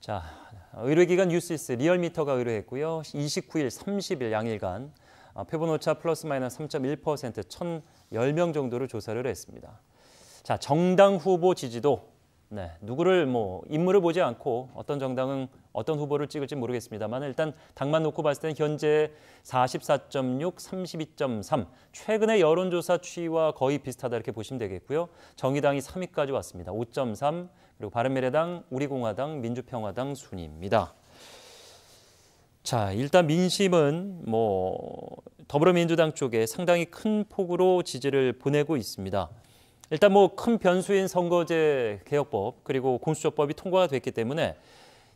자, 의료기관 뉴스이스 리얼미터가 의뢰했고요. 29일, 30일 양일간 어, 표본 오차 플러스 마이너스 3.1% 1,010명 정도를 조사를 했습니다. 자, 정당 후보 지지도 네, 누구를 뭐 인물을 보지 않고 어떤 정당은 어떤 후보를 찍을지 모르겠습니다만 일단 당만 놓고 봤을 때는 현재 44.6, 32.3 최근의 여론조사 추이와 거의 비슷하다 이렇게 보시면 되겠고요. 정의당이 3위까지 왔습니다. 5.3, 그리고 바른미래당, 우리공화당, 민주평화당 순입니다. 자, 일단 민심은 뭐 더불어민주당 쪽에 상당히 큰 폭으로 지지를 보내고 있습니다. 일단 뭐 큰 변수인 선거제 개혁법 그리고 공수처법이 통과가 됐기 때문에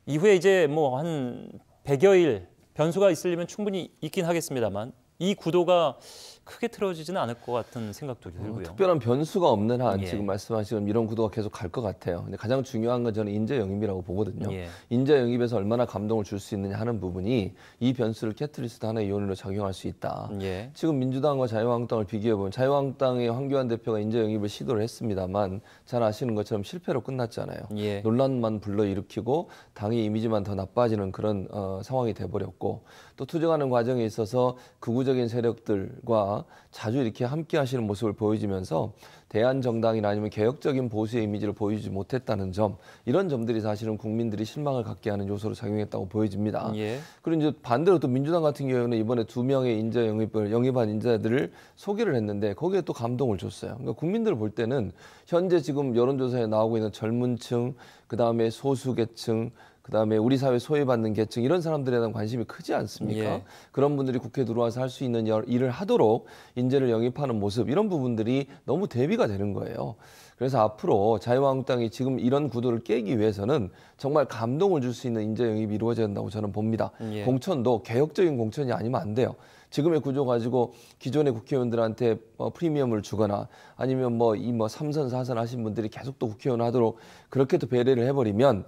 이후에 이제 뭐한 100여일 변수가 있으려면 충분히 있긴 하겠습니다만 이 구도가 크게 틀어지지는 않을 것 같은 생각도 어, 들고요. 어, 특별한 변수가 없는 한 예. 지금 말씀하신 이런 구도가 계속 갈 것 같아요. 근데 가장 중요한 건 저는 인재 영입이라고 보거든요. 예. 인재 영입에서 얼마나 감동을 줄 수 있느냐 하는 부분이 이 변수를 캐트리스트 하나의 요인으로 작용할 수 있다. 예. 지금 민주당과 자유한국당을 비교해 보면 자유한국당의 황교안 대표가 인재 영입을 시도를 했습니다만 잘 아시는 것처럼 실패로 끝났잖아요. 예. 논란만 불러일으키고 당의 이미지만 더 나빠지는 그런 어, 상황이 돼버렸고 또 투쟁하는 과정에 있어서 극우 극우적인 세력들과 자주 이렇게 함께 하시는 모습을 보여지면서 대한정당이나 아니면 개혁적인 보수의 이미지를 보여주지 못했다는 점 이런 점들이 사실은 국민들이 실망을 갖게 하는 요소로 작용했다고 보여집니다. 예. 그리고 이제 반대로 또 민주당 같은 경우는 에 이번에 두 명의 인재 영입을 영입한 인재들을 소개를 했는데 거기에 또 감동을 줬어요. 그러니까 국민들을 볼 때는 현재 지금 여론조사에 나오고 있는 젊은층 그 다음에 소수계층 그다음에 우리 사회 소외받는 계층 이런 사람들에 대한 관심이 크지 않습니까? 예. 그런 분들이 국회 들어와서 할 수 있는 일을 하도록 인재를 영입하는 모습 이런 부분들이 너무 대비가 되는 거예요. 그래서 앞으로 자유한국당이 지금 이런 구도를 깨기 위해서는 정말 감동을 줄 수 있는 인재 영입이 이루어져야 한다고 저는 봅니다. 예. 공천도 개혁적인 공천이 아니면 안 돼요. 지금의 구조 가지고 기존의 국회의원들한테 뭐 프리미엄을 주거나 아니면 뭐 이 뭐 삼선 사선 하신 분들이 계속 또 국회의원 하도록 그렇게 또 배려를 해버리면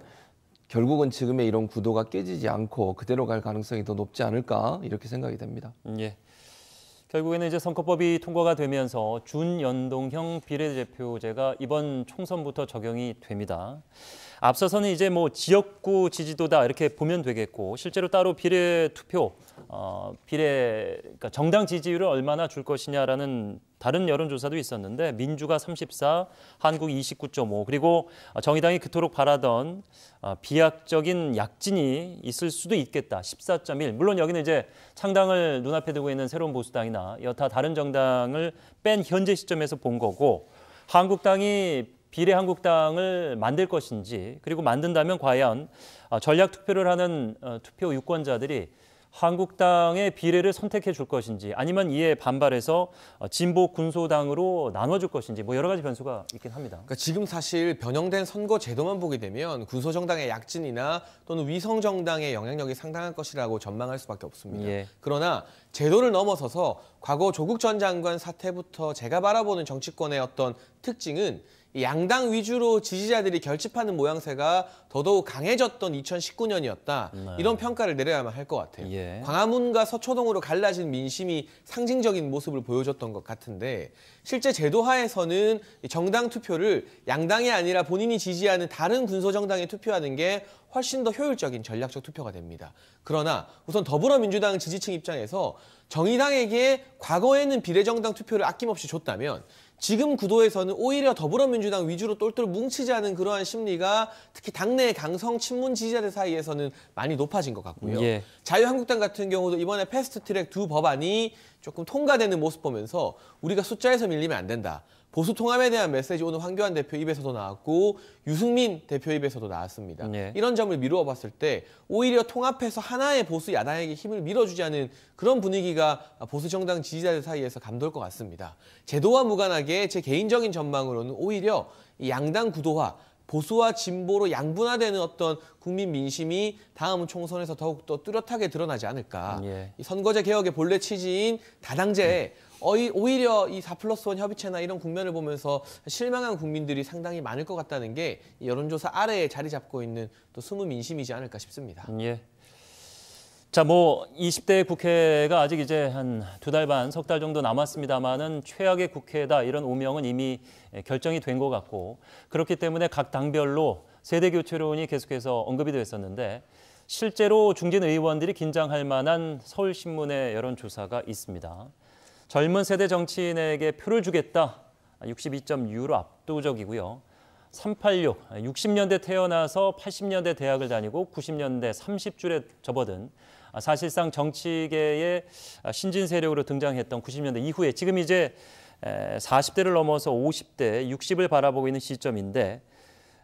결국은 지금의 이런 구도가 깨지지 않고 그대로 갈 가능성이 더 높지 않을까 이렇게 생각이 됩니다. 음, 예. 결국에는 이제 선거법이 통과가 되면서 준연동형 비례대표제가 이번 총선부터 적용이 됩니다. 앞서서는 이제 뭐 지역구 지지도다 이렇게 보면 되겠고 실제로 따로 비례 투표, 어, 비례 그러니까 정당 지지율을 얼마나 줄 것이냐라는 다른 여론조사도 있었는데 민주가 34, 한국 29.5 그리고 정의당이 그토록 바라던 어, 비약적인 약진이 있을 수도 있겠다 14.1 물론 여기는 이제 창당을 눈앞에 두고 있는 새로운 보수당이나 여타 다른 정당을 뺀 현재 시점에서 본 거고 한국당이 비례한국당을 만들 것인지 그리고 만든다면 과연 어, 전략 투표를 하는 어, 투표 유권자들이 한국당의 비례를 선택해 줄 것인지 아니면 이에 반발해서 어, 진보 군소당으로 나눠줄 것인지 뭐 여러 가지 변수가 있긴 합니다. 그러니까 지금 사실 변형된 선거 제도만 보게 되면 군소정당의 약진이나 또는 위성정당의 영향력이 상당할 것이라고 전망할 수밖에 없습니다. 예. 그러나 제도를 넘어서서 과거 조국 전 장관 사태부터 제가 바라보는 정치권의 어떤 특징은 양당 위주로 지지자들이 결집하는 모양새가 더더욱 강해졌던 2019년이었다. 네. 이런 평가를 내려야만 할 것 같아요. 예. 광화문과 서초동으로 갈라진 민심이 상징적인 모습을 보여줬던 것 같은데 실제 제도 하에서는 정당 투표를 양당이 아니라 본인이 지지하는 다른 군소 정당에 투표하는 게 훨씬 더 효율적인 전략적 투표가 됩니다. 그러나 우선 더불어민주당 지지층 입장에서 정의당에게 과거에는 비례정당 투표를 아낌없이 줬다면 지금 구도에서는 오히려 더불어민주당 위주로 똘똘 뭉치지 않은 그러한 심리가 특히 당내 강성 친문 지지자들 사이에서는 많이 높아진 것 같고요. 예. 자유한국당 같은 경우도 이번에 패스트트랙 두 법안이 조금 통과되는 모습 보면서 우리가 숫자에서 밀리면 안 된다. 보수 통합에 대한 메시지 오늘 황교안 대표 입에서도 나왔고 유승민 대표 입에서도 나왔습니다. 네. 이런 점을 미루어 봤을 때 오히려 통합해서 하나의 보수 야당에게 힘을 밀어주지 않은 그런 분위기가 보수 정당 지지자들 사이에서 감돌 것 같습니다. 제도와 무관하게 제 개인적인 전망으로는 오히려 양당 구도화 보수와 진보로 양분화되는 어떤 국민 민심이 다음 총선에서 더욱더 뚜렷하게 드러나지 않을까. 예. 선거제 개혁의 본래 취지인 다당제 네. 오히려 이4 플러스 1 협의체나 이런 국면을 보면서 실망한 국민들이 상당히 많을 것 같다는 게 여론조사 아래에 자리 잡고 있는 또 숨은 민심이지 않을까 싶습니다. 예. 자, 뭐 20대 국회가 아직 이제 한 두 달 반, 석 달 정도 남았습니다만은 최악의 국회다 이런 오명은 이미 결정이 된 것 같고 그렇기 때문에 각 당별로 세대 교체론이 계속해서 언급이 되었는데 실제로 중진 의원들이 긴장할 만한 서울신문의 여론조사가 있습니다. 젊은 세대 정치인에게 표를 주겠다. 62.6로 압도적이고요. 386, 60년대 태어나서 80년대 대학을 다니고 90년대 30줄에 접어든 아, 사실상 정치계의 아, 신진 세력으로 등장했던 90년대 이후에 지금 이제 40대를 넘어서 50대, 60을 바라보고 있는 시점인데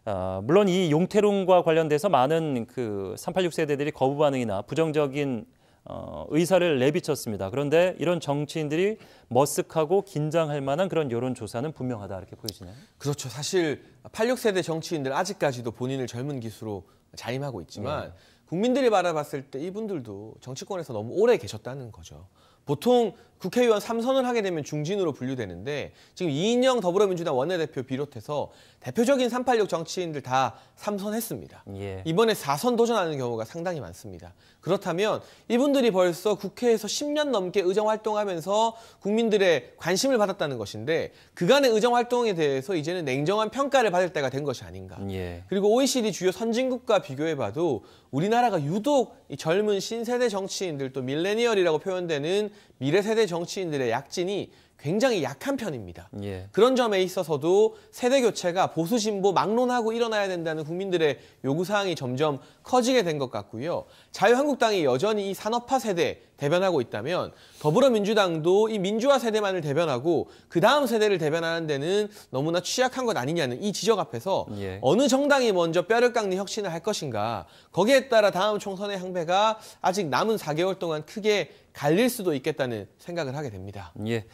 아, 물론 이 용태론과 관련돼서 많은 그 386 세대들이 거부 반응이나 부정적인 어, 의사를 내비쳤습니다. 그런데 이런 정치인들이 머쓱하고 긴장할 만한 그런 여론 조사는 분명하다 이렇게 보여지네요. 그렇죠. 사실 86세대 정치인들 아직까지도 본인을 젊은 기수로 자임하고 있지만 네. 국민들이 바라봤을 때 이분들도 정치권에서 너무 오래 계셨다는 거죠. 보통 국회의원 3선을 하게 되면 중진으로 분류되는데 지금 이인영 더불어민주당 원내대표 비롯해서 대표적인 386 정치인들 다3선했습니다 예. 이번에 4선 도전하는 경우가 상당히 많습니다. 그렇다면 이분들이 벌써 국회에서 10년 넘게 의정활동하면서 국민들의 관심을 받았다는 것인데 그간의 의정활동에 대해서 이제는 냉정한 평가를 받을 때가 된 것이 아닌가. 예. 그리고 OECD 주요 선진국과 비교해봐도 우리나라가 유독 젊은 신세대 정치인들 또 밀레니얼이라고 표현되는 미래 세대 정치인들 정치인들의 약진이 굉장히 약한 편입니다. 예. 그런 점에 있어서도 세대 교체가 보수 진보 막론하고 일어나야 된다는 국민들의 요구 사항이 점점 커지게 된 것 같고요. 자유한국당이 여전히 이 산업화 세대 대변하고 있다면 더불어민주당도 이 민주화 세대만을 대변하고 그 다음 세대를 대변하는 데는 너무나 취약한 것 아니냐는 이 지적 앞에서 예. 어느 정당이 먼저 뼈를 깎는 혁신을 할 것인가 거기에 따라 다음 총선의 향배가 아직 남은 4개월 동안 크게 갈릴 수도 있겠다는 생각을 하게 됩니다. 예.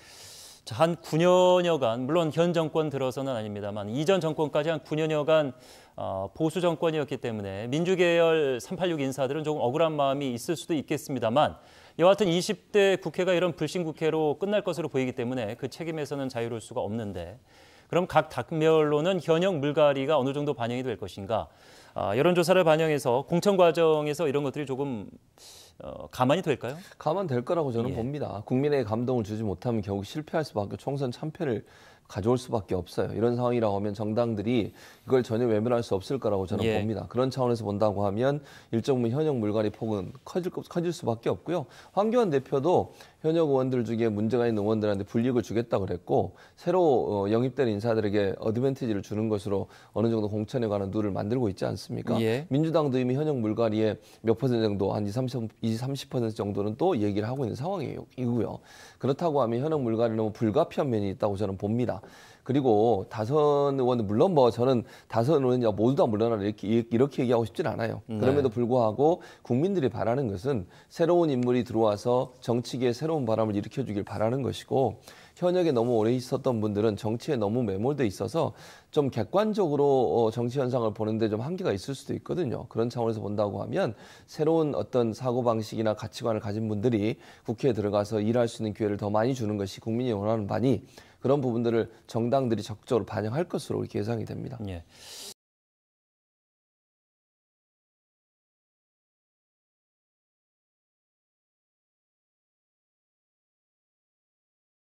한 9년여간 물론 현 정권 들어서는 아닙니다만 이전 정권까지 한 9년여간 어, 보수 정권이었기 때문에 민주계열 386 인사들은 조금 억울한 마음이 있을 수도 있겠습니다만 여하튼 20대 국회가 이런 불신 국회로 끝날 것으로 보이기 때문에 그 책임에서는 자유로울 수가 없는데 그럼 각 당별로는 현역 물갈이가 어느 정도 반영이 될 것인가? 아, 여론조사를 반영해서 공천 과정에서 이런 것들이 조금 어, 가만히 될까요? 가만될 거라고 저는 예. 봅니다. 국민의 감동을 주지 못하면 결국 실패할 수밖에 총선 참패를 가져올 수밖에 없어요. 이런 상황이라고 하면 정당들이 이걸 전혀 외면할 수 없을 거라고 저는 예. 봅니다. 그런 차원에서 본다고 하면 일정 부분 현역 물갈이 폭은 커질, 커질 수밖에 없고요. 황교안 대표도 현역 의원들 중에 문제가 있는 의원들한테 불이익을 주겠다 그랬고 새로 어, 영입된 인사들에게 어드밴티지를 주는 것으로 어느 정도 공천에 관한 룰을 만들고 있지 않습니까? 예. 민주당도 이미 현역 물갈이에 몇 퍼센트 정도 한 20, 30, 20, 3 정도는 또 얘기를 하고 있는 상황이고요. 그렇다고 하면 현역 물갈이 너무 뭐 불가피한 면이 있다고 저는 봅니다. 그리고 다선 의원 물론 뭐 저는 다선 의원 이 모두 다 물러나라 이렇게 이렇게 얘기하고 싶진 않아요. 음. 네. 그럼에도 불구하고 국민들이 바라는 것은 새로운 인물이 들어와서 정치계에 새로운 바람을 일으켜 주길 바라는 것이고 현역에 너무 오래 있었던 분들은 정치에 너무 매몰돼 있어서 좀 객관적으로 어, 정치 현상을 보는데 좀 한계가 있을 수도 있거든요. 그런 차원에서 본다고 하면 새로운 어떤 사고 방식이나 가치관을 가진 분들이 국회에 들어가서 일할 수 있는 기회를 더 많이 주는 것이 국민이 원하는 바니 그런 부분들을 정당들이 적극적으로 반영할 것으로 예상이 됩니다. 예.